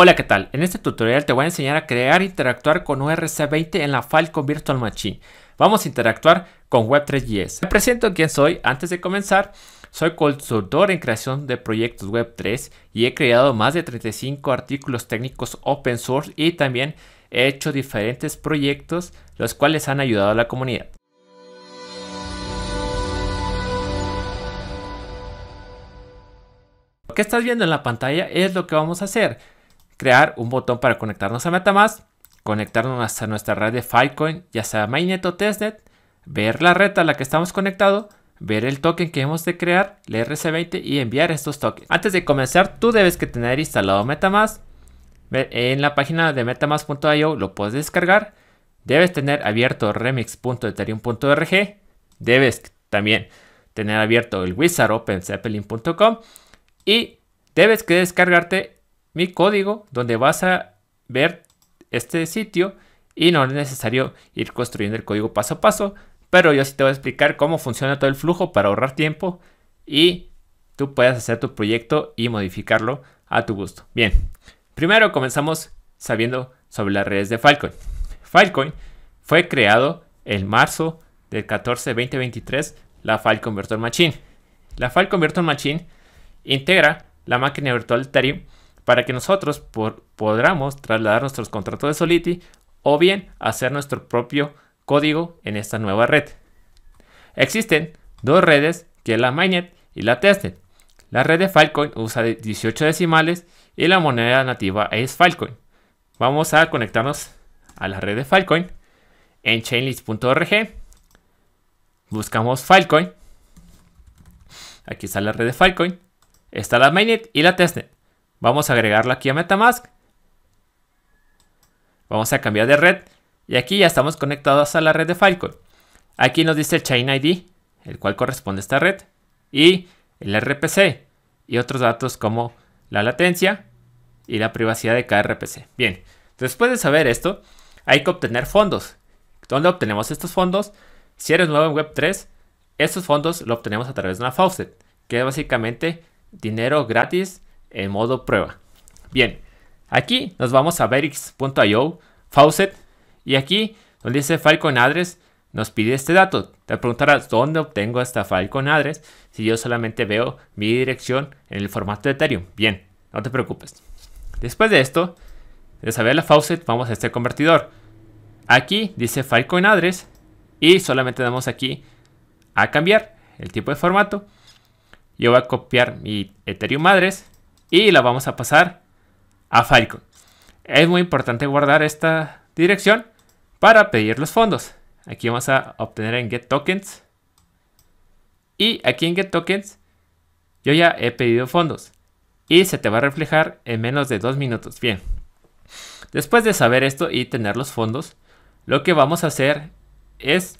Hola, ¿qué tal? En este tutorial te voy a enseñar a crear e interactuar con URC20 en la Falcon Virtual Machine. Vamos a interactuar con Web3.js. Me presento quién soy. Antes de comenzar, soy consultor en creación de proyectos Web3 y he creado más de 35 artículos técnicos open source y también he hecho diferentes proyectos los cuales han ayudado a la comunidad. Lo que estás viendo en la pantalla es lo que vamos a hacer crear un botón para conectarnos a Metamask, conectarnos a nuestra red de Filecoin, ya sea Mainnet o Testnet, ver la red a la que estamos conectados, ver el token que hemos de crear, el RC20 y enviar estos tokens. Antes de comenzar, tú debes que tener instalado Metamask. En la página de metamask.io lo puedes descargar. Debes tener abierto remix.ethereum.org. Debes también tener abierto el wizard y debes que descargarte mi código donde vas a ver este sitio y no es necesario ir construyendo el código paso a paso, pero yo sí te voy a explicar cómo funciona todo el flujo para ahorrar tiempo y tú puedas hacer tu proyecto y modificarlo a tu gusto. Bien, primero comenzamos sabiendo sobre las redes de Filecoin. Filecoin fue creado en marzo del 14 2023 la Falcon Virtual Machine. La Falcon Virtual Machine integra la máquina virtual Ethereum para que nosotros podamos trasladar nuestros contratos de Solidity o bien hacer nuestro propio código en esta nueva red. Existen dos redes, que es la Mainnet y la Testnet. La red de Filecoin usa 18 decimales y la moneda nativa es Filecoin. Vamos a conectarnos a la red de Filecoin en chainlist.org. Buscamos Filecoin. Aquí está la red de Filecoin. Está la mainnet y la testnet. Vamos a agregarlo aquí a Metamask. Vamos a cambiar de red. Y aquí ya estamos conectados a la red de Filecoin. Aquí nos dice el Chain ID, el cual corresponde a esta red. Y el RPC. Y otros datos como la latencia y la privacidad de cada RPC. Bien, después de saber esto, hay que obtener fondos. ¿Dónde obtenemos estos fondos? Si eres nuevo en Web3, estos fondos lo obtenemos a través de una faucet, que es básicamente dinero gratis en modo prueba. Bien, aquí nos vamos a verix.io, faucet, y aquí donde dice Falcon Address nos pide este dato. Te preguntarás dónde obtengo esta con Address si yo solamente veo mi dirección en el formato de Ethereum. Bien, no te preocupes. Después de esto, de saber la faucet, vamos a este convertidor. Aquí dice Falcon Address y solamente damos aquí a cambiar el tipo de formato. Yo voy a copiar mi Ethereum Address y la vamos a pasar a Falcon. Es muy importante guardar esta dirección para pedir los fondos. Aquí vamos a obtener en Get Tokens. Y aquí en Get Tokens yo ya he pedido fondos. Y se te va a reflejar en menos de dos minutos. Bien. Después de saber esto y tener los fondos, lo que vamos a hacer es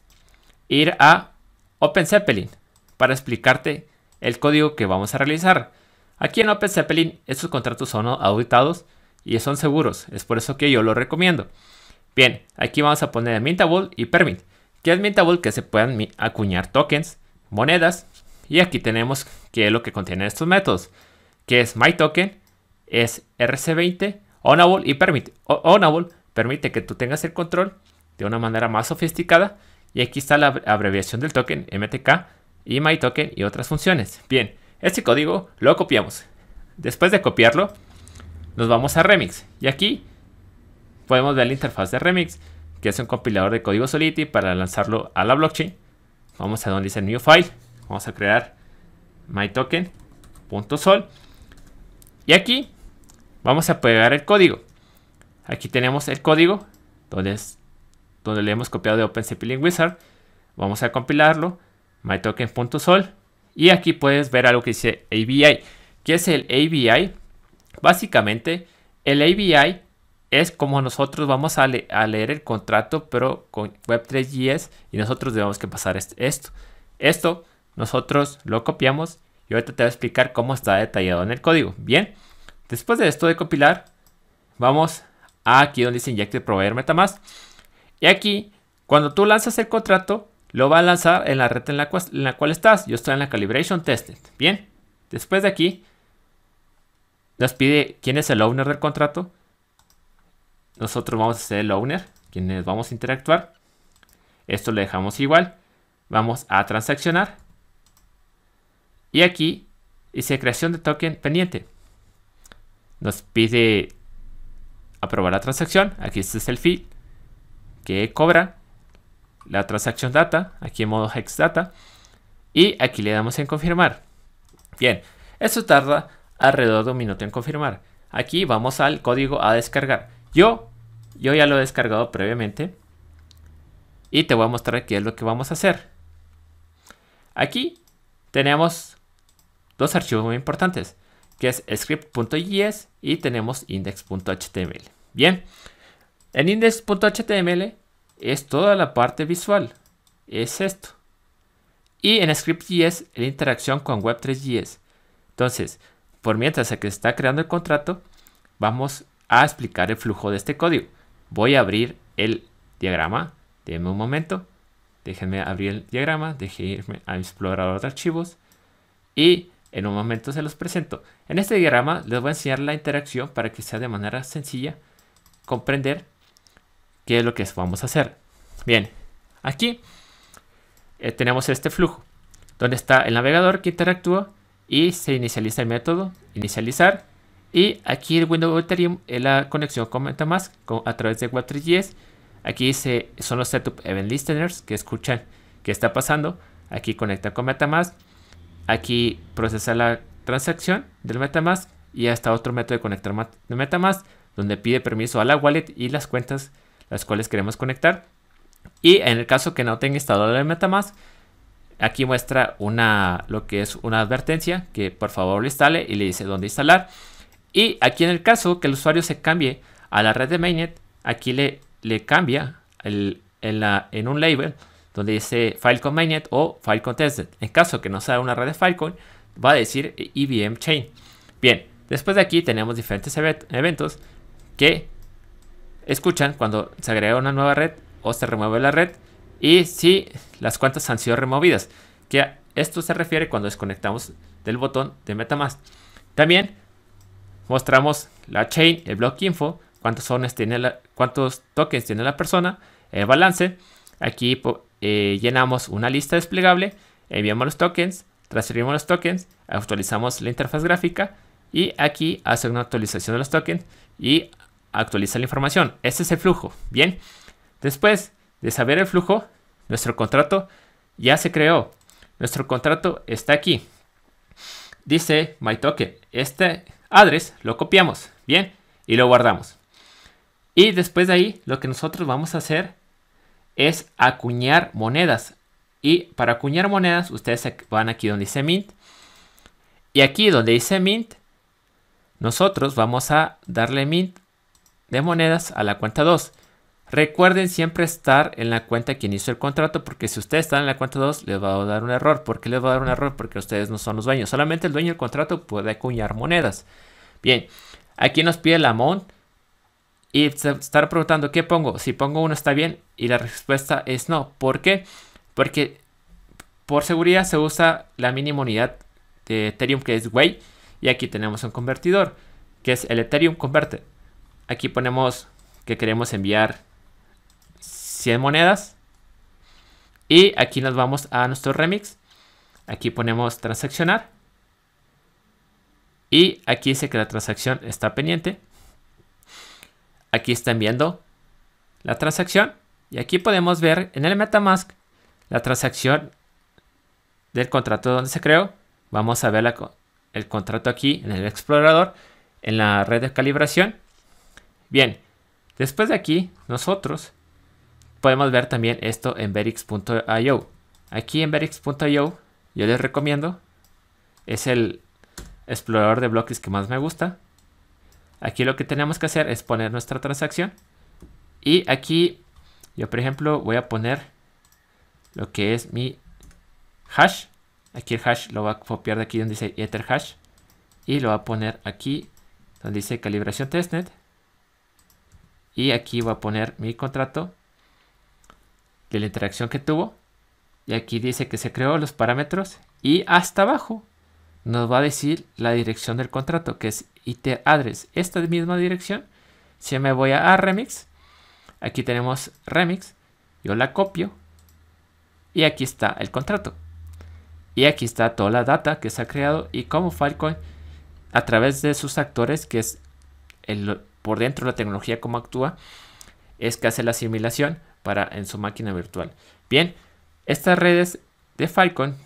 ir a Open Zeppelin. para explicarte el código que vamos a realizar. Aquí en Open Zeppelin estos contratos son auditados y son seguros, es por eso que yo lo recomiendo. Bien, aquí vamos a poner Mintable y Permit, que es Mintable que se puedan acuñar tokens, monedas, y aquí tenemos que es lo que contienen estos métodos, que es MyToken, es RC20, Ownable y Permit. ownable permite que tú tengas el control de una manera más sofisticada, y aquí está la abreviación del token, MTK, y MyToken y otras funciones. Bien, este código lo copiamos. Después de copiarlo, nos vamos a Remix. Y aquí podemos ver la interfaz de Remix, que es un compilador de código Solidity para lanzarlo a la blockchain. Vamos a donde dice New File. Vamos a crear mytoken.sol. Y aquí vamos a pegar el código. Aquí tenemos el código donde, donde le hemos copiado de OpenCP Wizard. Vamos a compilarlo. mytoken.sol y aquí puedes ver algo que dice ABI. ¿Qué es el ABI? Básicamente, el ABI es como nosotros vamos a, leer el contrato, pero con web 3 y nosotros debemos que pasar esto. Esto nosotros lo copiamos y ahorita te voy a explicar cómo está detallado en el código. Bien, después de esto de compilar, vamos a aquí donde dice Injected Provider MetaMask. Y aquí, cuando tú lanzas el contrato, lo va a lanzar en la red en la, cual, estás. Yo estoy en la calibration tested. Bien. Después de aquí, nos pide quién es el owner del contrato. Nosotros vamos a ser el owner, quienes vamos a interactuar. Esto lo dejamos igual. Vamos a transaccionar. Y aquí dice creación de token pendiente. Nos pide aprobar la transacción. Aquí este es el fee que cobra la transacción data, aquí en modo hex data, y aquí le damos en confirmar. Bien, eso tarda alrededor de un minuto en confirmar. Aquí vamos al código a descargar. Yo, yo ya lo he descargado previamente y te voy a mostrar aquí es lo que vamos a hacer. Aquí tenemos dos archivos muy importantes, que es script.js y tenemos index.html. Bien, en index.html es toda la parte visual. Es esto. Y en Script.js la interacción con Web3.js. Entonces, por mientras que se está creando el contrato, vamos a explicar el flujo de este código. Voy a abrir el diagrama. déjenme un momento. Déjenme abrir el diagrama. Déjenme a mi explorador de archivos. Y en un momento se los presento. En este diagrama les voy a enseñar la interacción para que sea de manera sencilla comprender qué es lo que vamos a hacer. Bien, aquí eh, tenemos este flujo, donde está el navegador que interactúa y se inicializa el método, inicializar, y aquí el window Ethereum la conexión con MetaMask a través de Web3JS. Aquí se, son los setup event listeners que escuchan qué está pasando. Aquí conecta con MetaMask. Aquí procesa la transacción del MetaMask. Y hasta otro método de conectar MetaMask donde pide permiso a la wallet y las cuentas las cuales queremos conectar. Y en el caso que no tenga instalado el MetaMask, aquí muestra una, lo que es una advertencia que por favor lo instale y le dice dónde instalar. Y aquí en el caso que el usuario se cambie a la red de Mainnet, aquí le, le cambia el, en, la, en un label donde dice con Mainnet o file Testnet. En caso que no sea una red de Filecoin, va a decir IBM e Chain. Bien, después de aquí tenemos diferentes eventos que escuchan cuando se agrega una nueva red o se remueve la red y si las cuantas han sido removidas, que esto se refiere cuando desconectamos del botón de MetaMask. También mostramos la chain, el block info, cuántos, tiene la, cuántos tokens tiene la persona, el balance. Aquí eh, llenamos una lista desplegable, enviamos los tokens, transferimos los tokens, actualizamos la interfaz gráfica y aquí hace una actualización de los tokens y actualiza la información. Este es el flujo. Bien, después de saber el flujo, nuestro contrato ya se creó. Nuestro contrato está aquí. Dice MyToken. Este address lo copiamos. Bien, y lo guardamos. Y después de ahí, lo que nosotros vamos a hacer es acuñar monedas. Y para acuñar monedas, ustedes van aquí donde dice Mint. Y aquí donde dice Mint, nosotros vamos a darle Mint de monedas a la cuenta 2. Recuerden siempre estar en la cuenta Quien hizo el contrato, porque si ustedes están en la cuenta 2, les va a dar un error. ¿Por qué les va a dar un error? Porque ustedes no son los dueños. Solamente el dueño del contrato puede acuñar monedas. Bien, aquí nos pide la mon y estar preguntando qué pongo. Si pongo uno está bien y la respuesta es no. ¿Por qué? Porque por seguridad se usa la mínima unidad de Ethereum que es way y aquí tenemos un convertidor que es el Ethereum Converter. Aquí ponemos que queremos enviar 100 monedas. Y aquí nos vamos a nuestro remix. Aquí ponemos transaccionar. Y aquí dice que la transacción está pendiente. Aquí está enviando la transacción. Y aquí podemos ver en el Metamask la transacción del contrato donde se creó. Vamos a ver el contrato aquí en el explorador, en la red de calibración. Bien, después de aquí, nosotros podemos ver también esto en verix.io. Aquí en verix.io, yo les recomiendo, es el explorador de bloques que más me gusta. Aquí lo que tenemos que hacer es poner nuestra transacción. Y aquí, yo por ejemplo, voy a poner lo que es mi hash. Aquí el hash lo va a copiar de aquí donde dice hash Y lo va a poner aquí donde dice calibración testnet. Y aquí voy a poner mi contrato de la interacción que tuvo. Y aquí dice que se creó los parámetros. Y hasta abajo nos va a decir la dirección del contrato, que es IT address. Esta misma dirección, si me voy a, remix, aquí tenemos remix. Yo la copio. Y aquí está el contrato. Y aquí está toda la data que se ha creado y como Filecoin. a través de sus actores, que es el, por dentro la tecnología cómo actúa, es que hace la asimilación para, en su máquina virtual. Bien, estas redes de Falcon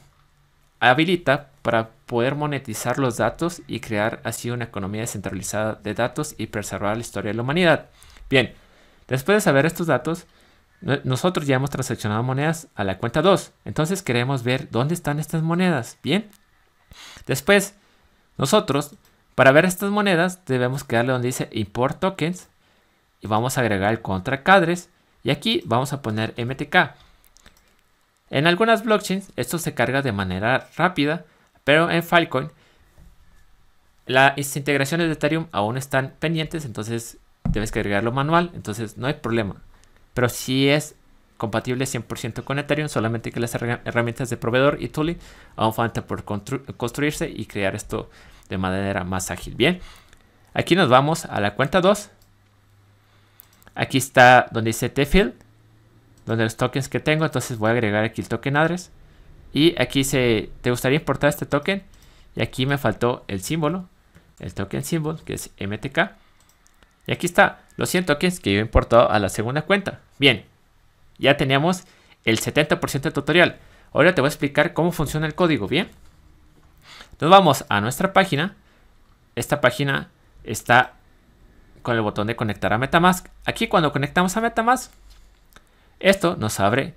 habilita para poder monetizar los datos y crear así una economía descentralizada de datos y preservar la historia de la humanidad. Bien, después de saber estos datos, nosotros ya hemos transaccionado monedas a la cuenta 2. Entonces queremos ver dónde están estas monedas. Bien. Después, nosotros para ver estas monedas debemos quedarle donde dice import tokens y vamos a agregar el contra y aquí vamos a poner MTK. En algunas blockchains esto se carga de manera rápida, pero en Filecoin las integraciones de Ethereum aún están pendientes, entonces debes agregarlo manual, entonces no hay problema. Pero si es compatible 100% con Ethereum, solamente que las herramientas de proveedor y tooling aún falta por construirse y crear esto de manera más ágil. Bien, aquí nos vamos a la cuenta 2. Aquí está donde dice tfield, donde los tokens que tengo, entonces voy a agregar aquí el token address. Y aquí se, te gustaría importar este token. Y aquí me faltó el símbolo, el token símbolo que es MTK. Y aquí está, los 100 tokens que yo he importado a la segunda cuenta. Bien, ya teníamos el 70% del tutorial. Ahora te voy a explicar cómo funciona el código, ¿bien? Nos vamos a nuestra página. Esta página está con el botón de conectar a Metamask. Aquí cuando conectamos a Metamask, esto nos abre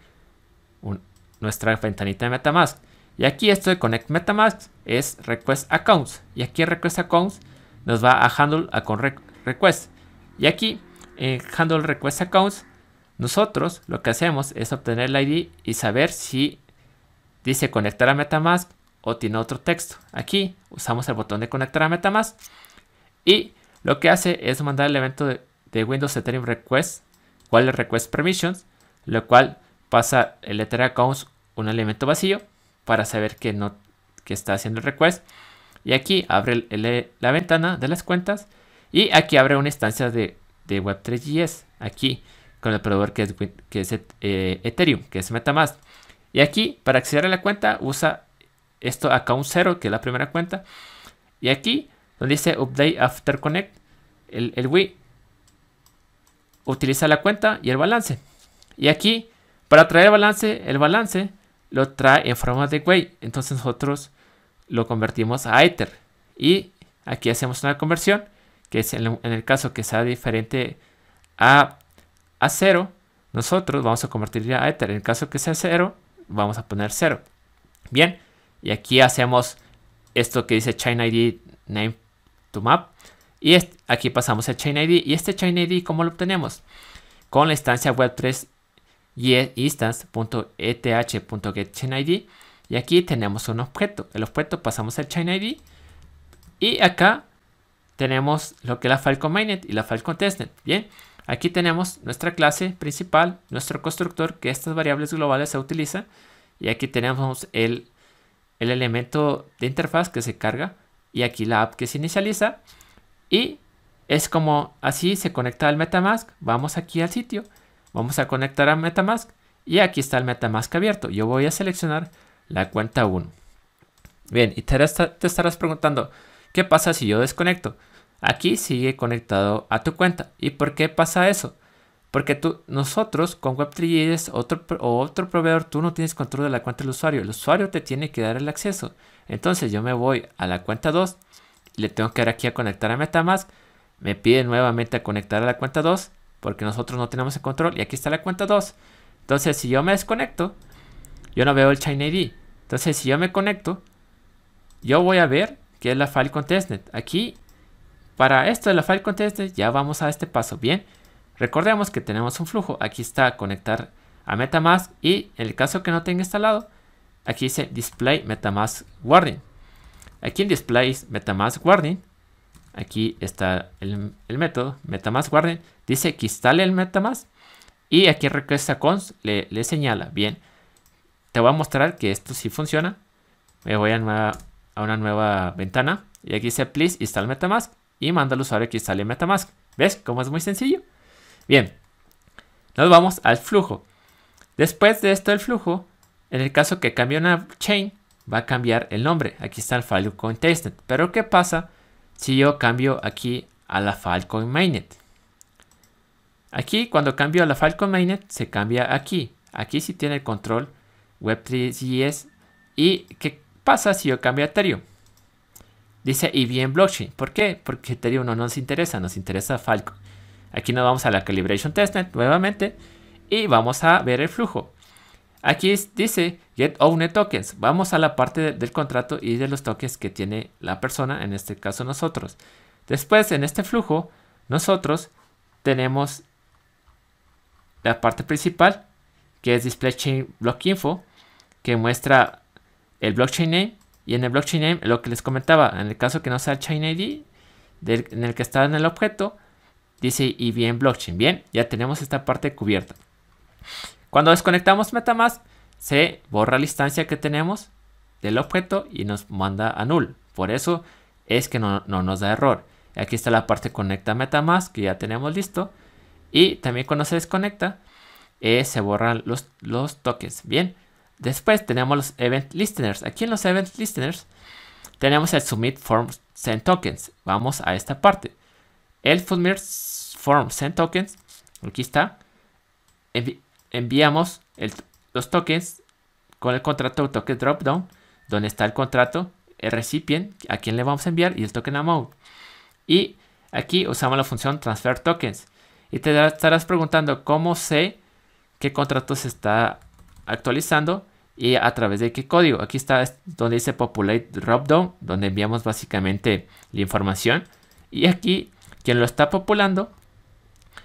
nuestra ventanita de Metamask. Y aquí esto de Connect Metamask es Request Accounts. Y aquí Request Accounts nos va a Handle a con Request. Y aquí en Handle Request Accounts nosotros lo que hacemos es obtener el ID y saber si dice conectar a Metamask o tiene otro texto. Aquí usamos el botón de conectar a MetaMask y lo que hace es mandar el evento de, Windows Ethereum Request, cual Request Permissions, lo cual pasa el Ethereum Accounts un elemento vacío para saber que, no, está haciendo el request. Y aquí abre la ventana de las cuentas y aquí abre una instancia de, Web3JS, aquí con el proveedor que es, que es eh, Ethereum, que es Metamask. Y aquí, para acceder a la cuenta, usa esto acá un 0, que es la primera cuenta. Y aquí, donde dice update after connect, el, el Wii utiliza la cuenta y el balance. Y aquí, para traer el balance, el balance lo trae en forma de way. Entonces nosotros lo convertimos a Ether. Y aquí hacemos una conversión, que es en, el caso que sea diferente a, a 0, nosotros vamos a convertirla a Ether. En el caso que sea 0, vamos a poner 0. Bien, y aquí hacemos esto que dice chain ID name to map. Y aquí pasamos el chain ID. ¿Y este chain ID cómo lo obtenemos? Con la instancia web3 e, instance.eth.getChainID. Y aquí tenemos un objeto. El objeto pasamos el chain ID. Y acá tenemos lo que es la Falcon Mainnet y la Falcon Testnet. Bien, aquí tenemos nuestra clase principal, nuestro constructor, que estas variables globales se utilizan. Y aquí tenemos el el elemento de interfaz que se carga y aquí la app que se inicializa y es como así se conecta al MetaMask, vamos aquí al sitio, vamos a conectar a MetaMask y aquí está el MetaMask abierto. Yo voy a seleccionar la cuenta 1. Bien, y te, te estarás preguntando, ¿qué pasa si yo desconecto? Aquí sigue conectado a tu cuenta. ¿Y por qué pasa eso? Porque tú, nosotros con Web3JS otro, o otro proveedor, tú no tienes control de la cuenta del usuario. El usuario te tiene que dar el acceso. Entonces yo me voy a la cuenta 2, le tengo que dar aquí a conectar a Metamask, me pide nuevamente a conectar a la cuenta 2, porque nosotros no tenemos el control. Y aquí está la cuenta 2. Entonces si yo me desconecto, yo no veo el Chain ID. Entonces si yo me conecto, yo voy a ver que es la file con testnet. Aquí, para esto de la file con testnet, ya vamos a este paso. Bien. Recordemos que tenemos un flujo. Aquí está conectar a Metamask y en el caso que no tenga instalado, aquí dice Display Metamask Warning. Aquí en Display Metamask Warning, aquí está el, el método Metamask Warning. Dice que instale el Metamask y aquí Request Cons le, le, señala. Bien, te voy a mostrar que esto sí funciona. Me voy a, a una nueva ventana y aquí dice Please install Metamask y manda al usuario que instale Metamask. ¿Ves cómo es muy sencillo? Bien, nos vamos al flujo. Después de esto el flujo, en el caso que cambie una chain, va a cambiar el nombre. Aquí está el Filecoin Testnet. Pero ¿qué pasa si yo cambio aquí a la Filecoin Mainnet? Aquí cuando cambio a la Filecoin Mainnet se cambia aquí. Aquí sí tiene el control Web3.js. 3 ¿Y qué pasa si yo cambio a Ethereum? Dice y blockchain. ¿Por qué? Porque Ethereum no nos interesa, nos interesa Falcon. Aquí nos vamos a la calibration testnet nuevamente y vamos a ver el flujo. Aquí dice get owned tokens. Vamos a la parte del contrato y de los tokens que tiene la persona, en este caso nosotros. Después en este flujo nosotros tenemos la parte principal que es display chain block info que muestra el blockchain name y en el blockchain name lo que les comentaba, en el caso que no sea el chain ID en el que está en el objeto, dice y bien blockchain. Bien, ya tenemos esta parte cubierta. Cuando desconectamos Metamask, se borra la instancia que tenemos del objeto y nos manda a null. Por eso es que no, nos da error. Aquí está la parte conecta Metamask que ya tenemos listo. Y también cuando se desconecta, eh, se borran los, los tokens. Bien, después tenemos los event listeners. Aquí en los event listeners tenemos el submit form send tokens. Vamos a esta parte. El Form Send Tokens, aquí está, enviamos los tokens con el contrato Token Dropdown, donde está el contrato, el recipient, a quién le vamos a enviar y el token amount. Y aquí usamos la función Transfer Tokens. Y te estarás preguntando cómo sé qué contrato se está actualizando y a través de qué código. Aquí está donde dice Populate Dropdown, donde enviamos básicamente la información. Y aquí quien lo está populando,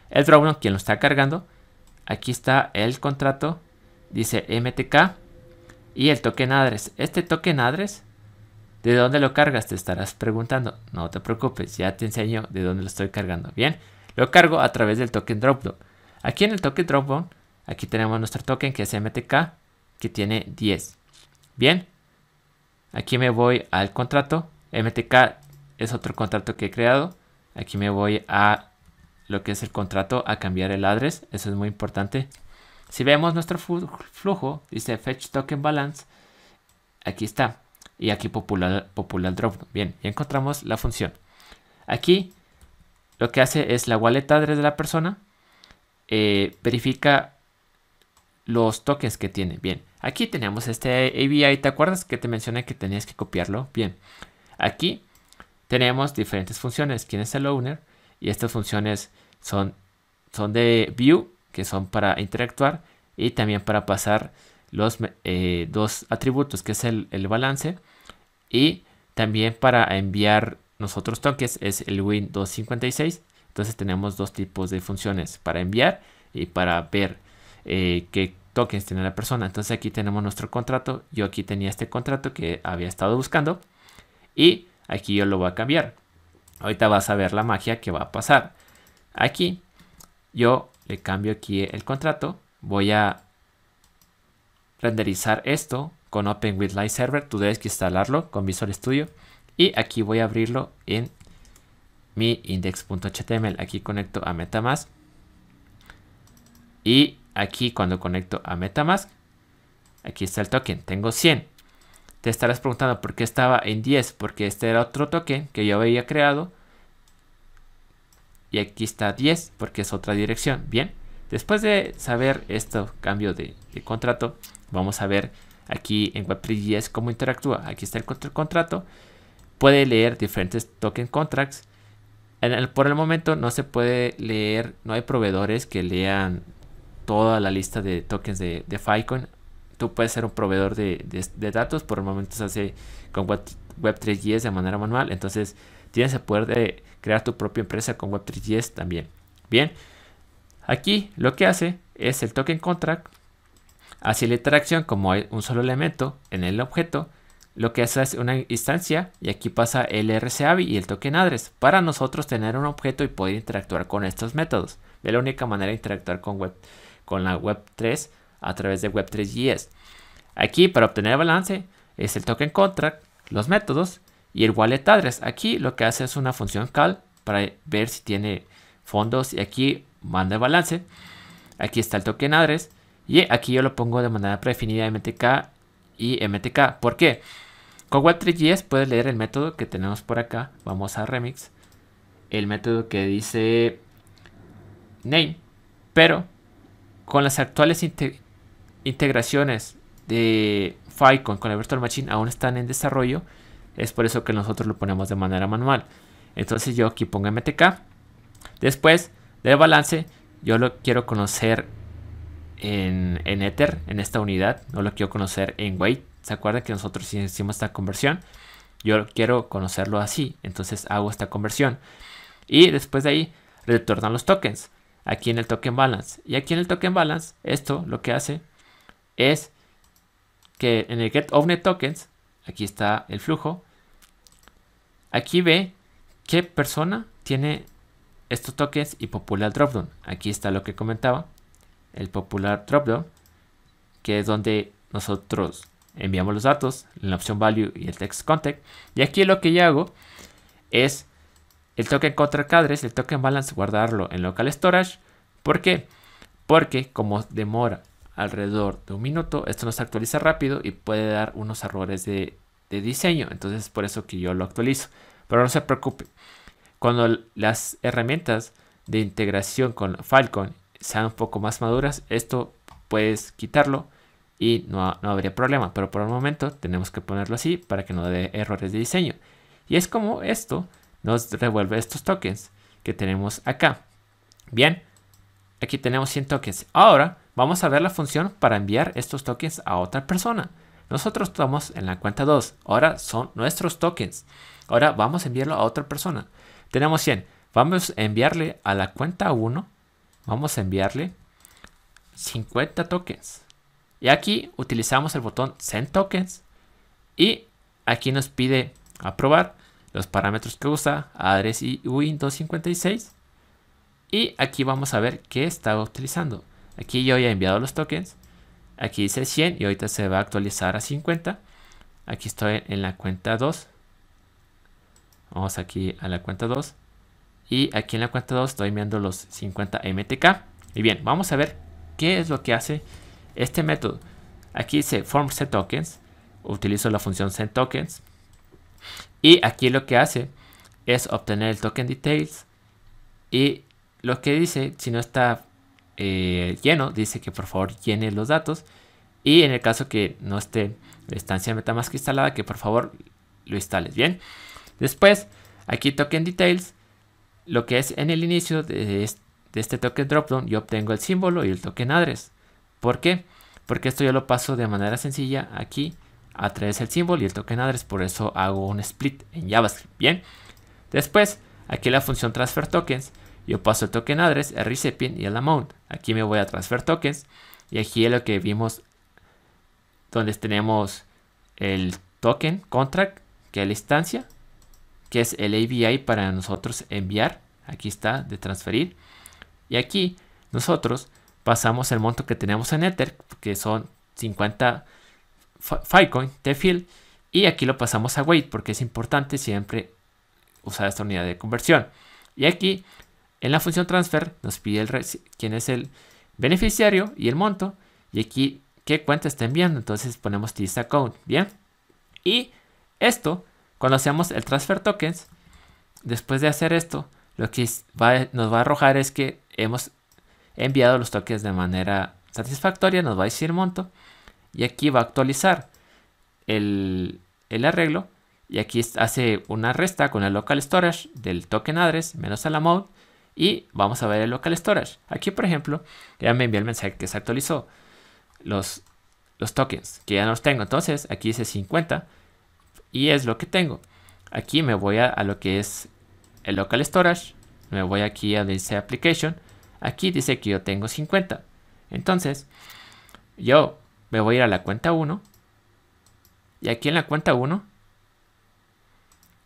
el uno, quien lo está cargando. Aquí está el contrato, dice MTK y el token address. Este token address, ¿de dónde lo cargas? Te estarás preguntando. No te preocupes, ya te enseño de dónde lo estoy cargando. Bien, lo cargo a través del token Dropdown. Aquí en el token Dropdown, aquí tenemos nuestro token que es MTK, que tiene 10. Bien, aquí me voy al contrato. MTK es otro contrato que he creado. Aquí me voy a lo que es el contrato a cambiar el address. Eso es muy importante. Si vemos nuestro flujo, dice fetch token balance. Aquí está. Y aquí popular, popular drop. Bien, ya encontramos la función. Aquí lo que hace es la wallet address de la persona. Eh, verifica los tokens que tiene. Bien, aquí tenemos este ABI. ¿Te acuerdas que te mencioné que tenías que copiarlo? Bien, aquí tenemos diferentes funciones. ¿Quién es el owner? Y estas funciones son, son de view, que son para interactuar, y también para pasar los eh, dos atributos, que es el, balance, y también para enviar nosotros tokens, es el Win256. Entonces tenemos dos tipos de funciones, para enviar y para ver eh, qué tokens tiene la persona. Entonces aquí tenemos nuestro contrato. Yo aquí tenía este contrato que había estado buscando. Y Aquí yo lo voy a cambiar. Ahorita vas a ver la magia que va a pasar. Aquí yo le cambio aquí el contrato. Voy a renderizar esto con Open Server. Tú debes que instalarlo con Visual Studio. Y aquí voy a abrirlo en mi index.html. Aquí conecto a Metamask. Y aquí cuando conecto a Metamask, aquí está el token. Tengo 100. Te estarás preguntando por qué estaba en 10, porque este era otro token que yo había creado. Y aquí está 10, porque es otra dirección. Bien, después de saber esto cambio de, contrato, vamos a ver aquí en web 10 cómo interactúa. Aquí está el contrato. Puede leer diferentes token contracts. por el momento no se puede leer, no hay proveedores que lean toda la lista de tokens de, de tú puedes ser un proveedor de, datos, por el momento se hace con Web, 3 js de manera manual, entonces tienes el poder de crear tu propia empresa con web 3 también. Bien, aquí lo que hace es el token contract, así la interacción como hay un solo elemento en el objeto, lo que hace es una instancia y aquí pasa el RCAVI y el token address para nosotros tener un objeto y poder interactuar con estos métodos. De la única manera de interactuar con web con la web 3 a través de Web3JS. Aquí para obtener el balance es el token contract, los métodos y el wallet address. Aquí lo que hace es una función call para ver si tiene fondos y aquí manda el balance. Aquí está el token address y aquí yo lo pongo de manera predefinida MTK y MTK. ¿Por qué? Con Web3JS puedes leer el método que tenemos por acá. Vamos a Remix. El método que dice name. Pero con las actuales integraciones de FICON con la Virtual Machine aún están en desarrollo. Es por eso que nosotros lo ponemos de manera manual. Entonces yo aquí pongo MTK. Después de balance, yo lo quiero conocer en, Ether, en esta unidad. No lo quiero conocer en Weight. ¿Se acuerda que nosotros hicimos esta conversión? Yo quiero conocerlo así. Entonces hago esta conversión. Y después de ahí, retornan los tokens. Aquí en el token balance. Y aquí en el token balance, esto lo que hace es que en el tokens aquí está el flujo, aquí ve qué persona tiene estos tokens y popular dropdown. Aquí está lo que comentaba, el popular dropdown, que es donde nosotros enviamos los datos, en la opción value y el text contact. Y aquí lo que yo hago es el token contra cadres, el token balance, guardarlo en local storage. ¿Por qué? Porque como demora alrededor de un minuto. Esto nos actualiza rápido y puede dar unos errores de, diseño. Entonces es por eso que yo lo actualizo. Pero no se preocupe. Cuando las herramientas de integración con Falcon sean un poco más maduras, esto puedes quitarlo y no, habría problema. Pero por el momento tenemos que ponerlo así para que no dé errores de diseño. Y es como esto nos devuelve estos tokens que tenemos acá. Bien, aquí tenemos 100 tokens. Ahora Vamos a ver la función para enviar estos tokens a otra persona. Nosotros estamos en la cuenta 2. Ahora son nuestros tokens. Ahora vamos a enviarlo a otra persona. Tenemos 100. Vamos a enviarle a la cuenta 1. Vamos a enviarle 50 tokens. Y aquí utilizamos el botón Send Tokens. Y aquí nos pide aprobar los parámetros que usa. Address y 256. Y aquí vamos a ver qué está utilizando. Aquí yo ya he enviado los tokens. Aquí dice 100 y ahorita se va a actualizar a 50. Aquí estoy en la cuenta 2. Vamos aquí a la cuenta 2. Y aquí en la cuenta 2 estoy enviando los 50 MTK. Y bien, vamos a ver qué es lo que hace este método. Aquí dice form set tokens. Utilizo la función set tokens. Y aquí lo que hace es obtener el token details. Y lo que dice, si no está eh, lleno, dice que por favor llene los datos. Y en el caso que no esté la instancia Metamask instalada, que por favor lo instales bien. Después, aquí token details, lo que es en el inicio de, este token dropdown, yo obtengo el símbolo y el token address. ¿Por qué? Porque esto yo lo paso de manera sencilla aquí a través del símbolo y el token address, por eso hago un split en JavaScript. Bien, después aquí la función transfer tokens yo paso el token address, el recipient y el amount. Aquí me voy a transfer tokens y aquí es lo que vimos donde tenemos el token contract, que es la instancia, que es el ABI para nosotros enviar. Aquí está de transferir. Y aquí nosotros pasamos el monto que tenemos en Ether, que son 50 Filecoin, TFIL. y aquí lo pasamos a wait. porque es importante siempre usar esta unidad de conversión. Y aquí en la función transfer nos pide el quién es el beneficiario y el monto. Y aquí qué cuenta está enviando. Entonces ponemos this account. Bien. Y esto, cuando hacemos el transfer tokens, después de hacer esto, lo que nos va a arrojar es que hemos enviado los tokens de manera satisfactoria. Nos va a decir monto. Y aquí va a actualizar el, arreglo. Y aquí hace una resta con el local storage del token address menos el amount y vamos a ver el local storage. Aquí, por ejemplo, ya me envió el mensaje que se actualizó. Los, los tokens, que ya no los tengo. Entonces, aquí dice 50 y es lo que tengo. Aquí me voy a, a lo que es el local storage. Me voy aquí a donde dice application. Aquí dice que yo tengo 50. Entonces, yo me voy a ir a la cuenta 1. Y aquí en la cuenta 1,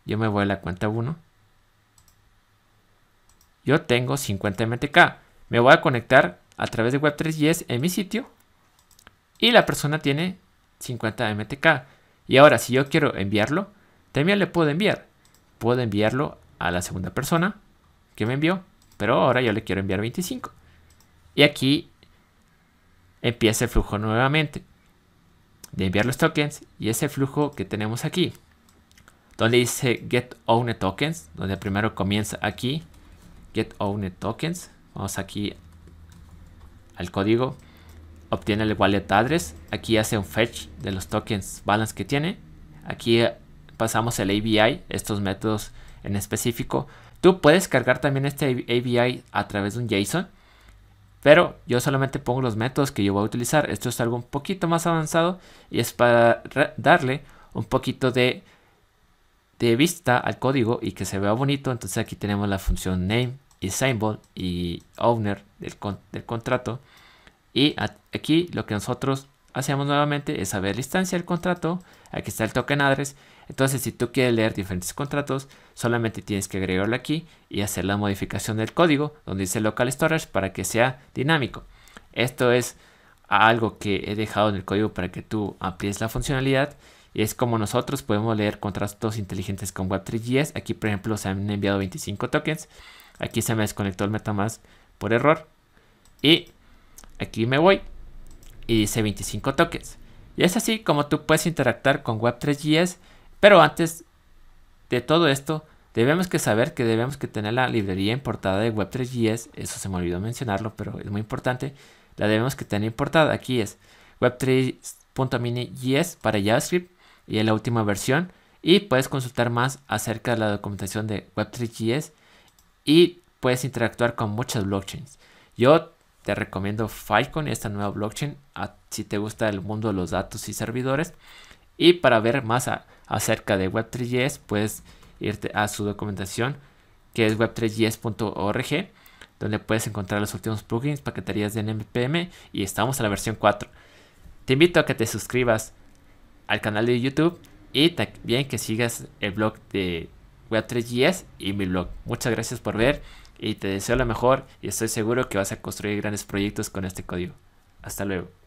yo me voy a la cuenta 1. Yo tengo 50 MTK. Me voy a conectar a través de Web3.js en mi sitio y la persona tiene 50 MTK. Y ahora, si yo quiero enviarlo, también le puedo enviar. Puedo enviarlo a la segunda persona que me envió, pero ahora yo le quiero enviar 25. Y aquí empieza el flujo nuevamente de enviar los tokens y ese flujo que tenemos aquí, donde dice get own tokens, donde primero comienza aquí get tokens. Vamos aquí al código. Obtiene el wallet address. Aquí hace un fetch de los tokens balance que tiene. Aquí eh, pasamos el ABI, estos métodos en específico. Tú puedes cargar también este ABI a través de un JSON. Pero yo solamente pongo los métodos que yo voy a utilizar. Esto es algo un poquito más avanzado y es para darle un poquito de, de vista al código y que se vea bonito. Entonces aquí tenemos la función name y symbol y Owner del, del contrato. Y aquí lo que nosotros hacemos nuevamente es saber la instancia del contrato. Aquí está el token address. Entonces, si tú quieres leer diferentes contratos, solamente tienes que agregarlo aquí y hacer la modificación del código donde dice local storage para que sea dinámico. Esto es algo que he dejado en el código para que tú amplíes la funcionalidad. Y es como nosotros podemos leer contratos inteligentes con Web3GS. Aquí, por ejemplo, se han enviado 25 tokens. Aquí se me desconectó el MetaMask por error. Y aquí me voy. Y dice 25 toques Y es así como tú puedes interactuar con web 3 Pero antes de todo esto, debemos que saber que debemos que tener la librería importada de web 3 Eso se me olvidó mencionarlo, pero es muy importante. La debemos que tener importada. Aquí es web3.mini.js para JavaScript. Y es la última versión. Y puedes consultar más acerca de la documentación de web 3 y puedes interactuar con muchas blockchains. Yo te recomiendo Filecoin, esta nueva blockchain, si te gusta el mundo de los datos y servidores. Y para ver más acerca de Web3JS, puedes irte a su documentación, que es web3js.org, donde puedes encontrar los últimos plugins, paqueterías de NPM y estamos a la versión 4. Te invito a que te suscribas al canal de YouTube y también que sigas el blog de 3 gs y mi blog. Muchas gracias por ver y te deseo lo mejor y estoy seguro que vas a construir grandes proyectos con este código. Hasta luego.